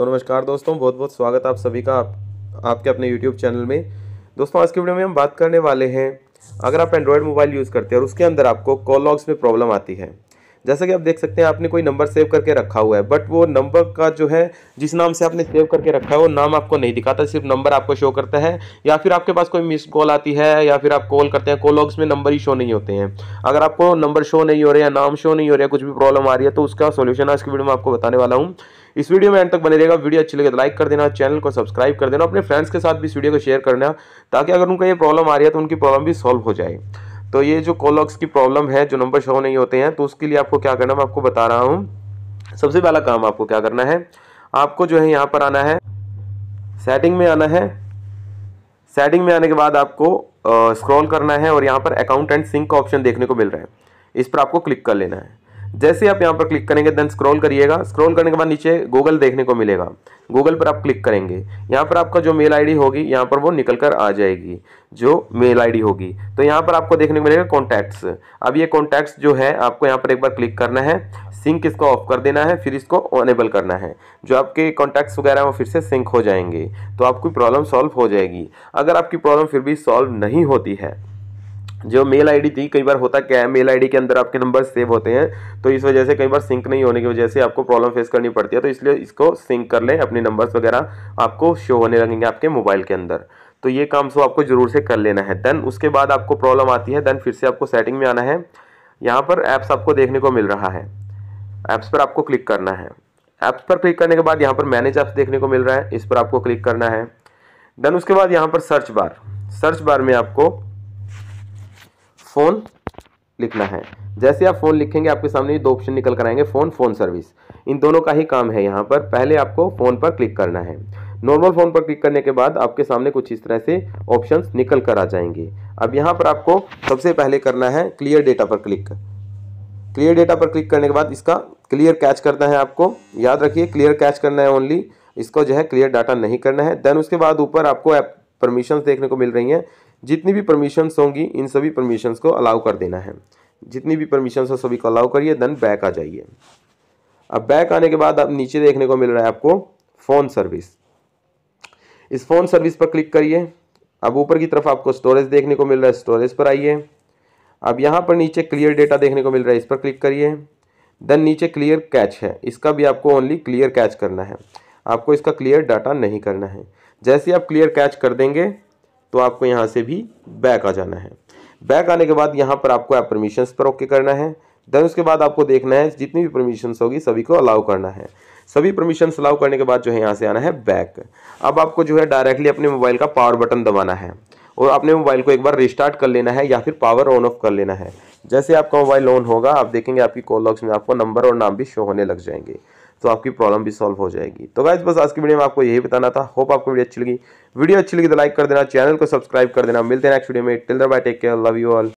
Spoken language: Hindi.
सो नमस्कार दोस्तों बहुत बहुत स्वागत आप सभी का आप, आपके अपने यूट्यूब चैनल में दोस्तों आज की वीडियो में हम बात करने वाले हैं अगर आप एंड्रॉयड मोबाइल यूज़ करते हैं और उसके अंदर आपको कॉल लॉग्स में प्रॉब्लम आती है जैसा कि आप देख सकते हैं आपने कोई नंबर सेव करके रखा हुआ है बट वो नंबर का जो है जिस नाम से आपने सेव करके रखा है वो नाम आपको नहीं दिखाता सिर्फ नंबर आपको शो करता है या फिर आपके पास कोई मिस कॉल आती है या फिर आप कॉल करते हैं कॉल लॉग्स में नंबर ही शो नहीं होते हैं अगर आपको नंबर शो नहीं हो रहे या नाम शो नहीं हो रहा कुछ भी प्रॉब्लम आ रही है तो उसका सोल्यूशन आज की वीडियो में आपको बताने वाला हूँ इस वीडियो में एंड तक बने रहेगा वीडियो अच्छी लगे तो लाइक कर देना चैनल को सब्सक्राइब कर देना अपने फ्रेंड्स के साथ भी इस वीडियो को शेयर करना ताकि अगर उनका ये प्रॉब्लम आ रही है तो उनकी प्रॉब्लम भी सॉल्व हो जाए तो ये जो कोलॉक्स की प्रॉब्लम है जो नंबर शो नहीं होते हैं तो उसके लिए आपको क्या करना मैं आपको बता रहा हूँ सबसे पहला काम आपको क्या करना है आपको जो है यहाँ पर आना है सेटिंग में आना है सेटिंग में आने के बाद आपको स्क्रॉल करना है और यहाँ पर अकाउंट एंड सिंक का ऑप्शन देखने को मिल रहा है इस पर आपको क्लिक कर लेना है जैसे आप यहाँ पर क्लिक करेंगे देन स्क्रॉल करिएगा स्क्रॉल करने के बाद नीचे गूगल देखने को मिलेगा गूगल पर आप क्लिक करेंगे यहाँ पर आपका जो मेल आईडी होगी यहाँ पर वो निकल कर आ जाएगी जो मेल आईडी होगी तो यहाँ पर आपको देखने को मिलेगा कॉन्टैक्ट्स अब ये कॉन्टैक्ट्स जो है आपको यहाँ पर एक बार क्लिक करना है सिंक इसको ऑफ कर देना है फिर इसको ऑनेबल करना है जो आपके कॉन्टैक्ट्स वगैरह वो फिर से सिंक हो जाएंगे तो आपकी प्रॉब्लम सॉल्व हो जाएगी अगर आपकी प्रॉब्लम फिर भी सॉल्व नहीं होती है जो मेल आईडी थी कई बार होता क्या है मेल आईडी के अंदर आपके नंबर सेव होते हैं तो इस वजह से कई बार सिंक नहीं होने की वजह से आपको प्रॉब्लम फेस करनी पड़ती है तो इसलिए इसको सिंक कर लें अपने नंबर्स वगैरह आपको शो होने लगेंगे आपके मोबाइल के अंदर तो ये काम सो आपको ज़रूर से कर लेना है देन उसके बाद आपको प्रॉब्लम आती है देन फिर से आपको सेटिंग में आना है यहाँ पर ऐप्स आपको देखने को मिल रहा है ऐप्स पर आपको क्लिक करना है ऐप्स पर क्लिक करने के बाद यहाँ पर मैनेज ऐप्स देखने को मिल रहा है इस पर आपको क्लिक करना है देन उसके बाद यहाँ पर सर्च बार सर्च बार में आपको फ़ोन लिखना है जैसे आप फ़ोन लिखेंगे आपके सामने दो ऑप्शन निकल कर आएंगे फ़ोन फ़ोन सर्विस इन दोनों का ही काम है यहाँ पर पहले आपको फ़ोन पर क्लिक करना है नॉर्मल फ़ोन पर क्लिक करने के बाद आपके सामने कुछ इस तरह से ऑप्शंस निकल कर आ जाएंगे अब यहाँ पर आपको सबसे पहले करना है क्लियर डेटा पर क्लिक क्लियर डेटा पर क्लिक करने के बाद इसका क्लियर कैच करना है आपको याद रखिए क्लियर कैच करना है ओनली इसको जो है क्लियर डाटा नहीं करना है देन उसके बाद ऊपर आपको ऐप परमिशंस देखने को मिल रही हैं जितनी भी परमिशंस होंगी इन सभी परमिशंस को अलाउ कर देना है जितनी भी परमिशंस हो सभी को अलाउ करिए देन बैक आ जाइए अब बैक आने के बाद आप नीचे देखने को मिल रहा है आपको फ़ोन सर्विस इस फ़ोन सर्विस पर क्लिक करिए अब ऊपर की तरफ आपको स्टोरेज देखने को मिल रहा है स्टोरेज पर आइए अब यहाँ पर नीचे क्लियर डेटा देखने को मिल रहा है इस पर क्लिक करिए देन नीचे क्लियर कैच है इसका भी आपको ओनली क्लियर कैच करना है आपको इसका क्लियर डाटा नहीं करना है जैसे आप क्लियर कैच कर देंगे तो आपको यहाँ से भी बैक आ जाना है बैक आने के बाद यहाँ पर आपको ऐप परमिशंस पर ओके करना है देन उसके बाद आपको देखना है जितनी भी परमिशंस होगी सभी को अलाउ करना है सभी परमिशंस अलाउ करने के बाद जो है यहाँ से आना है बैक अब आपको जो है डायरेक्टली अपने मोबाइल का पावर बटन दबाना है और अपने मोबाइल को एक बार रिस्टार्ट कर लेना है या फिर पावर ऑन ऑफ कर लेना है जैसे आपका मोबाइल ऑन होगा आप देखेंगे आपकी कॉल लॉक्स में आपको नंबर और नाम भी शो होने लग जाएंगे तो आपकी प्रॉब्लम भी सॉल्व हो जाएगी तो गाइज बस आज की वीडियो में आपको यही बताना था होप आपको वीडियो अच्छी लगी वीडियो अच्छी लगी तो लाइक कर देना चैनल को सब्सक्राइब कर देना मिलते हैं नेक्स्ट वीडियो में till the bye take care love you all